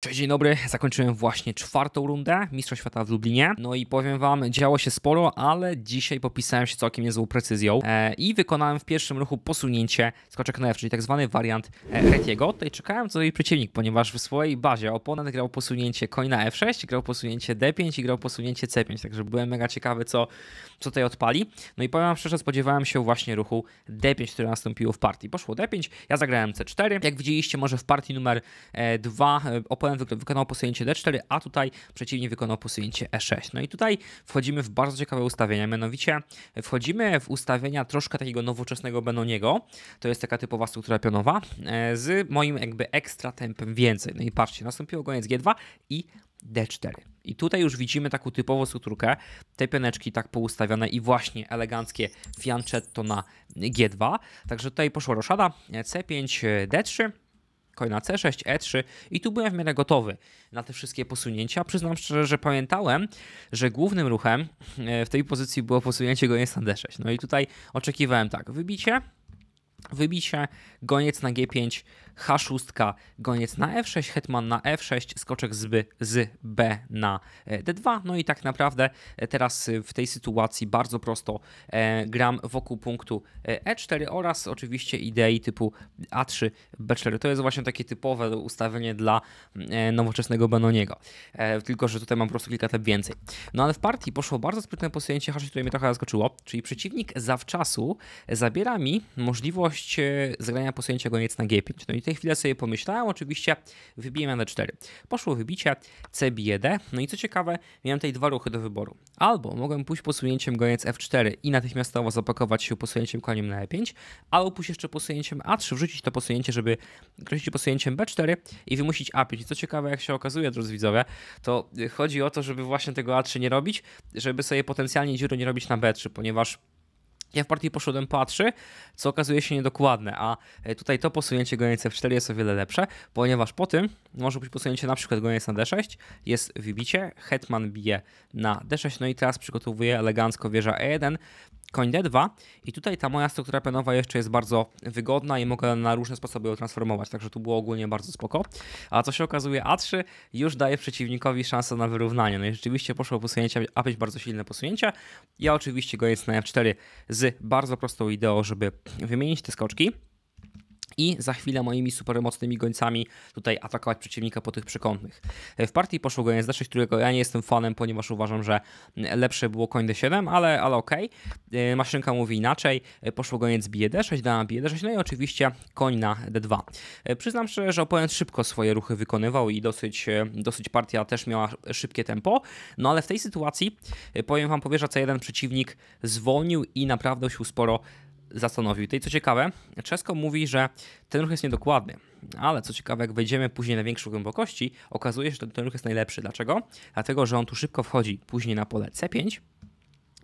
Cześć, dzień dobry. Zakończyłem właśnie czwartą rundę Mistrza Świata w Lublinie. No i powiem wam, działo się sporo, ale dzisiaj popisałem się całkiem niezłą precyzją e, i wykonałem w pierwszym ruchu posunięcie skoczek na F, czyli tak zwany wariant e, Retiego. Tutaj czekałem co jej przeciwnik, ponieważ w swojej bazie oponent grał posunięcie koń na F6, grał posunięcie D5 i grał posunięcie C5, także byłem mega ciekawy, co, co tutaj odpali. No i powiem wam szczerze, spodziewałem się właśnie ruchu D5, który nastąpił w partii. Poszło D5, ja zagrałem C4. Jak widzieliście, może w partii numer 2 e, e Paweł wykonał posunięcie d4, a tutaj przeciwnik wykonał posunięcie e6. No i tutaj wchodzimy w bardzo ciekawe ustawienia, mianowicie wchodzimy w ustawienia troszkę takiego nowoczesnego Benoniego, to jest taka typowa struktura pionowa, e, z moim jakby ekstra tempem więcej. No i patrzcie, nastąpiło koniec g2 i d4. I tutaj już widzimy taką typową strukturkę, te pioneczki tak poustawione i właśnie eleganckie fianchetto na g2. Także tutaj poszła roszada, c5, d3, Coina C6, E3 i tu byłem w miarę gotowy na te wszystkie posunięcia. Przyznam szczerze, że pamiętałem, że głównym ruchem e, w tej pozycji było posunięcie goniec na D6. No i tutaj oczekiwałem tak, wybicie, wybicie, goniec na G5, H6, goniec na F6, hetman na F6, skoczek z B, z B na e, D2. No i tak naprawdę e, teraz e, w tej sytuacji bardzo prosto gram wokół punktu E4 oraz oczywiście idei typu A3, B4. To jest właśnie takie typowe ustawienie dla nowoczesnego Benoniego. Tylko, że tutaj mam po prostu kilka tab więcej. No ale w partii poszło bardzo sprytne posunięcie H6, które mnie trochę zaskoczyło, czyli przeciwnik zawczasu zabiera mi możliwość zagrania posunięcia goniec na G5. No i tutaj chwilę sobie pomyślałem, oczywiście wybijemy na 4. Poszło wybicie c d. no i co ciekawe, miałem tutaj dwa ruchy do wyboru. Albo mogłem pójść posunięciem goniec F4 i natychmiastowo zapakować się posunięciem koniem na E5, albo pójść jeszcze posunięciem A3, wrzucić to posunięcie, żeby grozić posunięciem B4 i wymusić A5. I co ciekawe, jak się okazuje, drodzy widzowie, to y, chodzi o to, żeby właśnie tego A3 nie robić, żeby sobie potencjalnie dziury nie robić na B3, ponieważ ja w partii poszedłem po A3, co okazuje się niedokładne, a e, tutaj to posunięcie goniec w 4 jest o wiele lepsze, ponieważ po tym może być posunięcie na przykład goniec na D6, jest wybicie, hetman bije na D6, no i teraz przygotowuje elegancko wieża E1, koń d2 i tutaj ta moja struktura pionowa jeszcze jest bardzo wygodna i mogę na różne sposoby ją transformować, także tu było ogólnie bardzo spoko. A co się okazuje, a3 już daje przeciwnikowi szansę na wyrównanie. No i rzeczywiście poszło posunięcie a5, bardzo silne posunięcie. Ja oczywiście go jest na f4 z bardzo prostą ideą, żeby wymienić te skoczki i za chwilę moimi supermocnymi gońcami tutaj atakować przeciwnika po tych przekątnych. E, w partii poszło goniec D6, którego ja nie jestem fanem, ponieważ uważam, że lepsze było koń D7, ale, ale okej. Okay. E, maszynka mówi inaczej. E, poszło goniec bije D6, dama bije D6, no i oczywiście koń na D2. Przyznam szczerze, że oponent szybko swoje ruchy wykonywał i dosyć, dosyć partia też miała szybkie tempo, no ale w tej sytuacji, powiem wam, powierza C1 przeciwnik zwolnił i naprawdę się sporo zastanowił. I co ciekawe, Czesko mówi, że ten ruch jest niedokładny, ale co ciekawe, jak wejdziemy później na większą głębokości, okazuje się, że ten ruch jest najlepszy. Dlaczego? Dlatego, że on tu szybko wchodzi później na pole C5,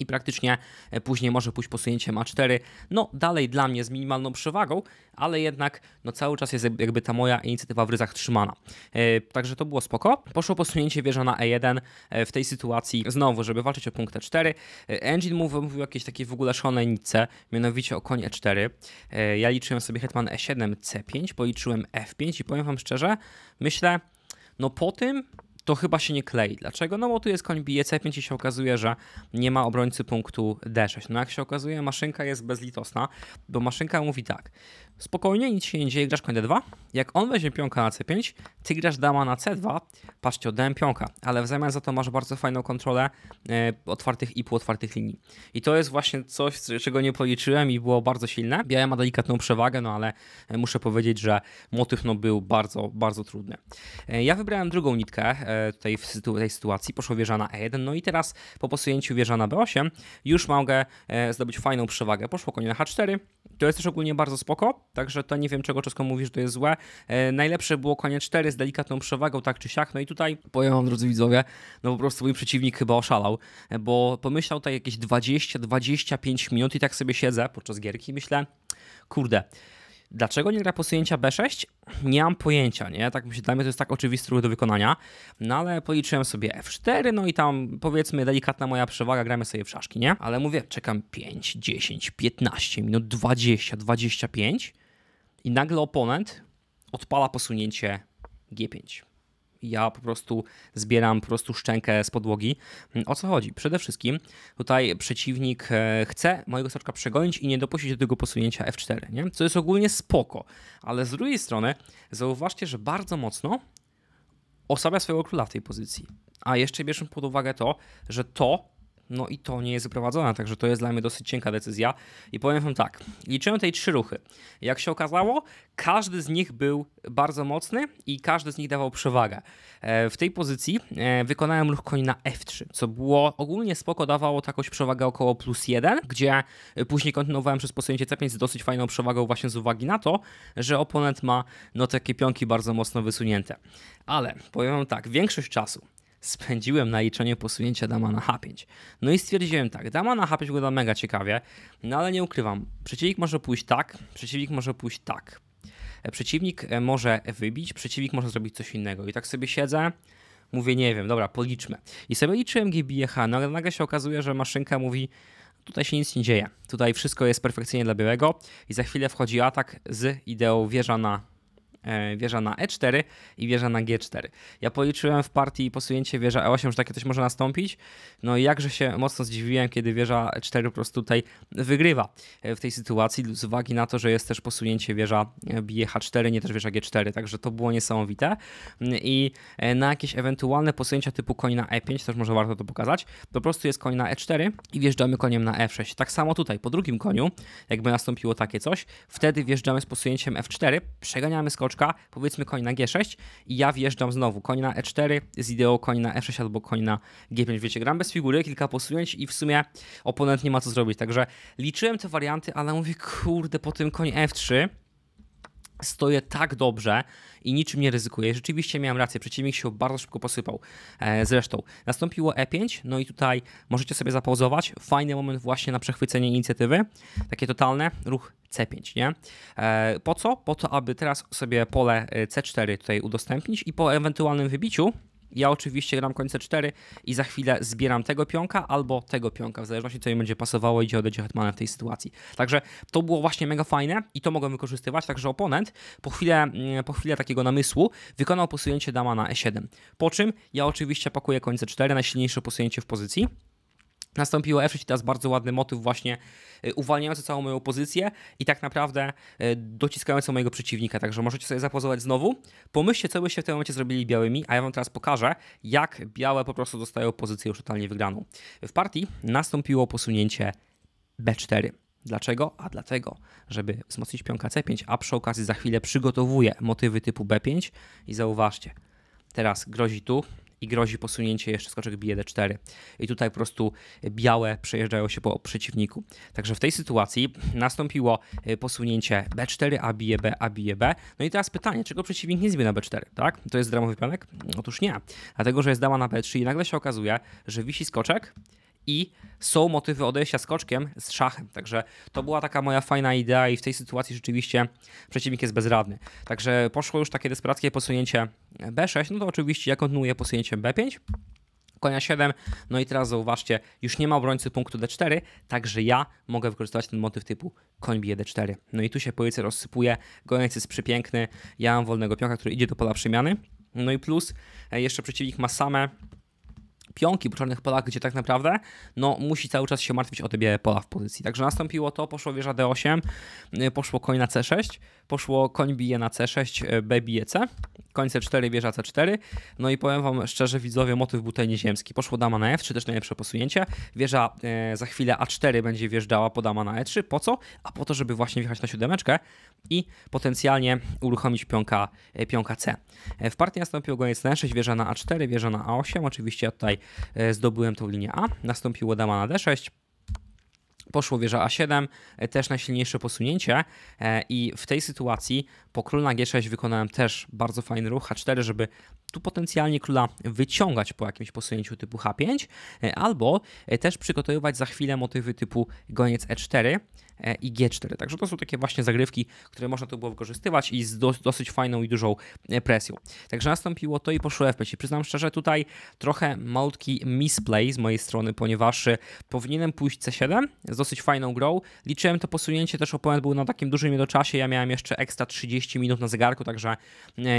i praktycznie e, później może pójść posunięciem A4. No dalej dla mnie z minimalną przewagą, ale jednak no cały czas jest jakby ta moja inicjatywa w ryzach trzymana. Yy, także to było spoko. Poszło posunięcie wieża na E1 e, w tej sytuacji znowu, żeby walczyć o punkt E4. Engine mówił, mówił jakieś takie w ogóle szalone nice, mianowicie o konie E4. Ja liczyłem sobie hetman E7, C5, policzyłem F5 i powiem wam szczerze, myślę, no po tym to chyba się nie klei. Dlaczego? No bo tu jest koń bije C5 i się okazuje, że nie ma obrońcy punktu D6. No jak się okazuje, maszynka jest bezlitosna, bo maszynka mówi tak, spokojnie, nic się nie dzieje, grasz koń d2. Jak on weźmie pionka na c5, ty grasz dama na c2, patrzcie, oddałem pionka, ale w zamian za to masz bardzo fajną kontrolę e, otwartych i półotwartych linii. I to jest właśnie coś, czego nie policzyłem i było bardzo silne. Białe ma delikatną przewagę, no ale e, muszę powiedzieć, że motyw no, był bardzo, bardzo trudny. E, ja wybrałem drugą nitkę e, tutaj w sytu tej sytuacji, poszło wieża na e1, no i teraz po posunięciu wieża na b8 już mogę e, zdobyć fajną przewagę. Poszło konie na h4, to jest też ogólnie bardzo spoko, także to nie wiem, czego czeską mówisz, że to jest złe. E, najlepsze było koniec 4 z delikatną przewagą, tak czy siak. No i tutaj, powiem wam, drodzy widzowie, no po prostu mój przeciwnik chyba oszalał, e, bo pomyślał tak jakieś 20-25 minut i tak sobie siedzę podczas gierki i myślę, kurde, Dlaczego nie gra posunięcia B6? Nie mam pojęcia, nie? Tak myślę, dla mnie to jest tak oczywisty ruch do wykonania. No ale policzyłem sobie F4, no i tam powiedzmy delikatna moja przewaga, gramy sobie w szaszki, nie? Ale mówię, czekam 5, 10, 15 minut, 20, 25 i nagle oponent odpala posunięcie G5 ja po prostu zbieram po prostu szczękę z podłogi. Mm, o co chodzi? Przede wszystkim tutaj przeciwnik e, chce mojego soczka przegonić i nie dopuścić do tego posunięcia F4, nie? co jest ogólnie spoko, ale z drugiej strony zauważcie, że bardzo mocno osłabia swojego króla w tej pozycji. A jeszcze bierzmy pod uwagę to, że to no i to nie jest wyprowadzone, także to jest dla mnie dosyć cienka decyzja. I powiem wam tak, liczyłem tej trzy ruchy. Jak się okazało, każdy z nich był bardzo mocny i każdy z nich dawał przewagę. E, w tej pozycji e, wykonałem ruch koń na F3, co było ogólnie spoko, dawało takąś przewagę około plus 1, gdzie później kontynuowałem przez posunięcie C5 z dosyć fajną przewagą właśnie z uwagi na to, że oponent ma no takie pionki bardzo mocno wysunięte. Ale powiem wam tak, większość czasu spędziłem na liczeniu posunięcia dama na H5. No i stwierdziłem tak, dama na H5 wygląda mega ciekawie, no ale nie ukrywam, przeciwnik może pójść tak, przeciwnik może pójść tak. E, przeciwnik e, może wybić, przeciwnik może zrobić coś innego. I tak sobie siedzę, mówię, nie wiem, dobra, policzmy. I sobie liczyłem GBH, no ale nagle się okazuje, że maszynka mówi, tutaj się nic nie dzieje. Tutaj wszystko jest perfekcyjnie dla białego i za chwilę wchodzi atak z ideą wieża na E, wieża na E4 i wieża na G4. Ja policzyłem w partii posunięcie wieża E8, że takie coś może nastąpić. No i jakże się mocno zdziwiłem, kiedy wieża E4 po prostu tutaj wygrywa e, w tej sytuacji, z uwagi na to, że jest też posunięcie wieża e, bije H4, nie też wieża G4, także to było niesamowite. Mm, I na jakieś ewentualne posunięcia typu koń na E5, też może warto to pokazać, po prostu jest koń na E4 i wjeżdżamy koniem na F6. Tak samo tutaj, po drugim koniu, jakby nastąpiło takie coś, wtedy wjeżdżamy z posunięciem F4, przeganiamy skor powiedzmy koń na G6 i ja wjeżdżam znowu koń na E4 z ideą koń na F6 e albo koń na G5. Wiecie, gram bez figury, kilka posunięć i w sumie oponent nie ma co zrobić. Także liczyłem te warianty, ale mówię, kurde, po tym koń F3 stoję tak dobrze i niczym nie ryzykuję. Rzeczywiście miałem rację, przeciwnik się bardzo szybko posypał. E, zresztą nastąpiło E5, no i tutaj możecie sobie zapauzować. Fajny moment właśnie na przechwycenie inicjatywy, takie totalne, ruch C5, nie? E, po co? Po to, aby teraz sobie pole e, C4 tutaj udostępnić i po ewentualnym wybiciu ja oczywiście gram końce C4 i za chwilę zbieram tego pionka albo tego pionka, w zależności co mi będzie pasowało i gdzie odejdzie hetmanem w tej sytuacji. Także to było właśnie mega fajne i to mogłem wykorzystywać, także oponent po chwilę, mm, po chwilę takiego namysłu wykonał posunięcie dama na E7, po czym ja oczywiście pakuję końce C4, najsilniejsze posunięcie w pozycji, Nastąpiło e F6 i teraz bardzo ładny motyw właśnie y, uwalniający całą moją pozycję i tak naprawdę y, dociskający mojego przeciwnika, także możecie sobie zapozować znowu. Pomyślcie, co byście w tym momencie zrobili białymi, a ja wam teraz pokażę, jak białe po prostu dostają pozycję już totalnie wygraną. W partii nastąpiło posunięcie B4. Dlaczego? A dlatego, żeby wzmocnić pionka C5, a przy okazji za chwilę przygotowuję motywy typu B5 i zauważcie, teraz grozi tu i grozi posunięcie jeszcze skoczek bije d4. I tutaj po prostu białe przejeżdżają się po przeciwniku. Także w tej sytuacji nastąpiło e, posunięcie b4, a bije b, a bije b. No i teraz pytanie, czego przeciwnik nie zbije na b4, tak? To jest dramowy pionek? Otóż nie. Dlatego, że jest dama na b3 i nagle się okazuje, że wisi skoczek, i są motywy odejścia skoczkiem z szachem. Także to była taka moja fajna idea i w tej sytuacji rzeczywiście przeciwnik jest bezradny. Także poszło już takie desperackie posunięcie B6, no to oczywiście ja kontynuuję posunięcie B5, konia 7, no i teraz zauważcie, już nie ma obrońcy punktu D4, także ja mogę wykorzystać ten motyw typu koń bije D4. No i tu się pojedyncze rozsypuje, goniec jest przepiękny, ja mam wolnego pionka, który idzie do pola przemiany, no i plus e, jeszcze przeciwnik ma same pionki po czarnych polach, gdzie tak naprawdę no, musi cały czas się martwić o tobie pola w pozycji. Także nastąpiło to, poszło wieża D8, y, poszło koń na C6, poszło koń bije na C6, y, B bije C, końce 4 wieża C4. No i powiem wam szczerze, widzowie, motyw był tutaj nieziemski. Poszło dama na F3, też najlepsze posunięcie. Wieża e, za chwilę A4 będzie wjeżdżała po dama na E3. Po co? A po to, żeby właśnie wjechać na siódemeczkę i potencjalnie uruchomić pionka, e, pionka C. E, w partii nastąpił goniec na E6, wieża na A4, wieża na A8. Oczywiście ja tutaj e, zdobyłem tą linię A. Nastąpiło dama na D6. Poszło wieża A7, e, też najsilniejsze posunięcie e, i w tej sytuacji po król na G6 wykonałem też bardzo fajny ruch H4, żeby tu potencjalnie króla wyciągać po jakimś posunięciu typu H5, e, albo też przygotowywać za chwilę motywy typu goniec E4, E, i G4. Także to są takie właśnie zagrywki, które można tu było wykorzystywać i z dosyć fajną i dużą e, presją. Także nastąpiło to i poszło f I przyznam szczerze, tutaj trochę malutki misplay z mojej strony, ponieważ e, powinienem pójść C7 z dosyć fajną grą. Liczyłem to posunięcie, też oponent był na takim dużym jednoczasie, ja miałem jeszcze ekstra 30 minut na zegarku, także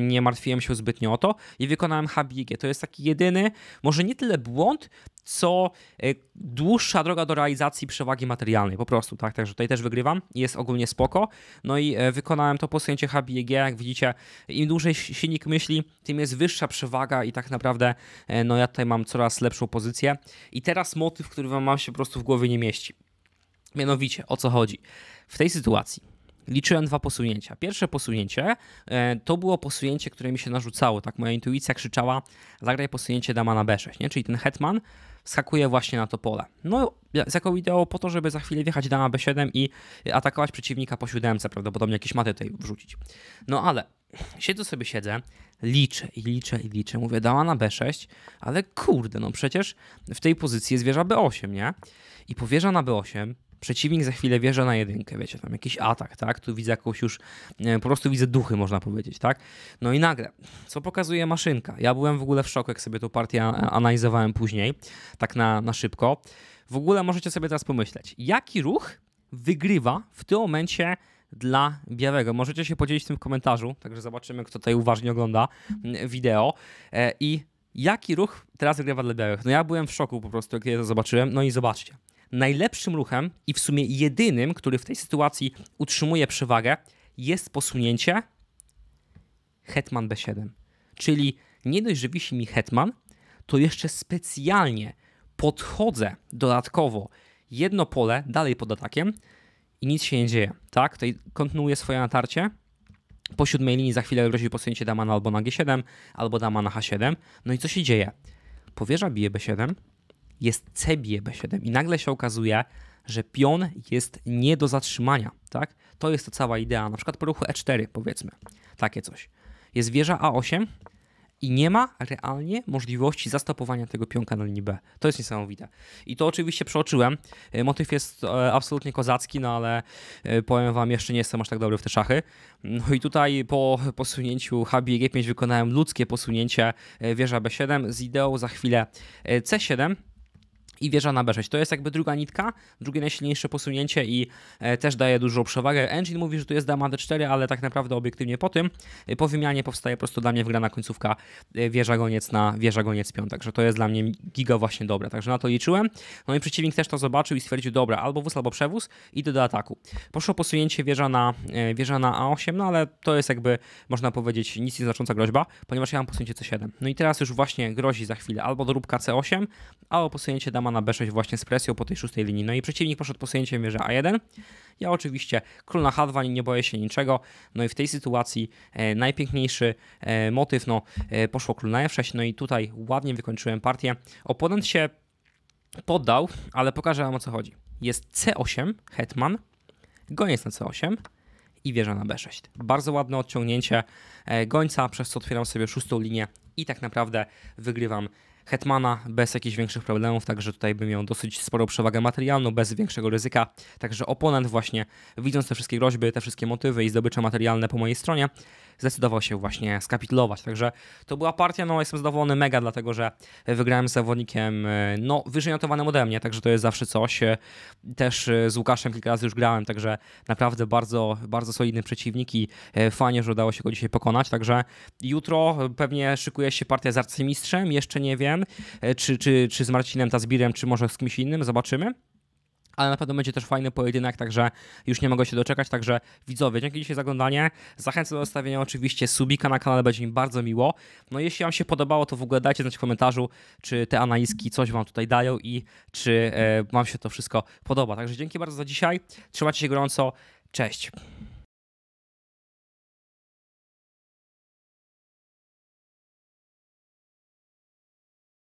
nie martwiłem się zbytnio o to i wykonałem HBG. To jest taki jedyny, może nie tyle błąd, co e, dłuższa droga do realizacji przewagi materialnej, po prostu, tak? Także tutaj też wygrywam, jest ogólnie spoko. No i e, wykonałem to po sęcie HBG, jak widzicie, im dłużej silnik myśli, tym jest wyższa przewaga i tak naprawdę, e, no ja tutaj mam coraz lepszą pozycję. I teraz motyw, który wam mam się po prostu w głowie nie mieści. Mianowicie, o co chodzi? W tej sytuacji liczyłem dwa posunięcia. Pierwsze posunięcie to było posunięcie, które mi się narzucało. Tak moja intuicja krzyczała, zagraj posunięcie dama na b6, nie? czyli ten hetman skakuje właśnie na to pole. No, z jaką ideą? Po to, żeby za chwilę wjechać dama B7 i atakować przeciwnika po siódemce, prawdopodobnie jakieś maty tutaj wrzucić. No ale siedzę sobie, siedzę, liczę i liczę i liczę. Mówię, dała na B6, ale kurde, no przecież w tej pozycji jest wieża B8, nie? I powierza na B8, Przeciwnik za chwilę wierzy na jedynkę, wiecie, tam jakiś atak, tak? Tu widzę jakąś już, e, po prostu widzę duchy, można powiedzieć, tak? No i nagle, co pokazuje maszynka? Ja byłem w ogóle w szoku, jak sobie tą partię analizowałem później, tak na, na szybko. W ogóle możecie sobie teraz pomyśleć, jaki ruch wygrywa w tym momencie dla Białego. Możecie się podzielić tym w komentarzu, także zobaczymy, kto tutaj uważnie ogląda wideo. E, I jaki ruch teraz wygrywa dla Białych? No ja byłem w szoku po prostu, kiedy to zobaczyłem. No i zobaczcie. Najlepszym ruchem i w sumie jedynym, który w tej sytuacji utrzymuje przewagę, jest posunięcie hetman b7. Czyli nie dość, że wisi mi hetman, to jeszcze specjalnie podchodzę dodatkowo jedno pole dalej pod atakiem i nic się nie dzieje. Tak? Tutaj kontynuuję swoje natarcie. Po siódmej linii za chwilę grozi posunięcie dama na albo na g7, albo dama na h7. No i co się dzieje? Powierza bije b7, jest CBE B7 i nagle się okazuje, że pion jest nie do zatrzymania, tak? To jest to cała idea, na przykład po ruchu E4 powiedzmy, takie coś. Jest wieża A8 i nie ma realnie możliwości zastopowania tego pionka na linii B. To jest niesamowite. I to oczywiście przeoczyłem. E, motyw jest e, absolutnie kozacki, no ale e, powiem wam, jeszcze nie jestem aż tak dobry w te szachy. No i tutaj po posunięciu HBI G5 wykonałem ludzkie posunięcie wieża B7 z ideą za chwilę C7 i wieża na B6. To jest jakby druga nitka, drugie najsilniejsze posunięcie i e, też daje dużą przewagę. Engine mówi, że tu jest dama D4, ale tak naprawdę obiektywnie po tym, e, po wymianie powstaje po prostu dla mnie wygrana końcówka e, wieża goniec na wieża goniec piątek, Także to jest dla mnie giga właśnie dobre. Także na to liczyłem. No i przeciwnik też to zobaczył i stwierdził, dobra, albo wóz, albo przewóz, idę do ataku. Poszło posunięcie wieża na, wieża na A8, no ale to jest jakby, można powiedzieć, nic nie groźba, ponieważ ja mam posunięcie C7. No i teraz już właśnie grozi za chwilę albo doróbka C8, albo posunięcie dama na B6 właśnie z presją po tej szóstej linii. No i przeciwnik poszedł posunięciem wieży A1. Ja oczywiście król na H2, nie boję się niczego. No i w tej sytuacji e, najpiękniejszy e, motyw, no e, poszło król na F6, no i tutaj ładnie wykończyłem partię. Oponent się poddał, ale pokażę wam o co chodzi. Jest C8, hetman, goniec na C8 i wieża na B6. Bardzo ładne odciągnięcie e, gońca, przez co otwieram sobie szóstą linię i tak naprawdę wygrywam Hetmana bez jakichś większych problemów, także tutaj bym miał dosyć sporą przewagę materialną, bez większego ryzyka. Także oponent właśnie, widząc te wszystkie groźby, te wszystkie motywy i zdobycze materialne po mojej stronie, zdecydował się właśnie skapitulować. Także to była partia, no jestem zadowolony mega, dlatego że wygrałem z zawodnikiem, e, no wyżej notowanym ode mnie, także to jest zawsze coś. E, też e, z Łukaszem kilka razy już grałem, także naprawdę bardzo, bardzo solidny przeciwnik i fajnie, że udało się go dzisiaj pokonać. Także jutro pewnie szykuje się partia z arcymistrzem, jeszcze nie wiem, E, czy, czy, czy z Marcinem Tazbirem, czy może z kimś innym, zobaczymy ale na pewno będzie też fajny pojedynek, także już nie mogę się doczekać, także widzowie, dzięki dzisiaj za oglądanie, zachęcam do zostawienia oczywiście subika na kanale, będzie mi bardzo miło, no jeśli Wam się podobało, to w ogóle dajcie znać w komentarzu, czy te analizki coś Wam tutaj dają i czy e, Wam się to wszystko podoba, także dzięki bardzo za dzisiaj, trzymajcie się gorąco, cześć!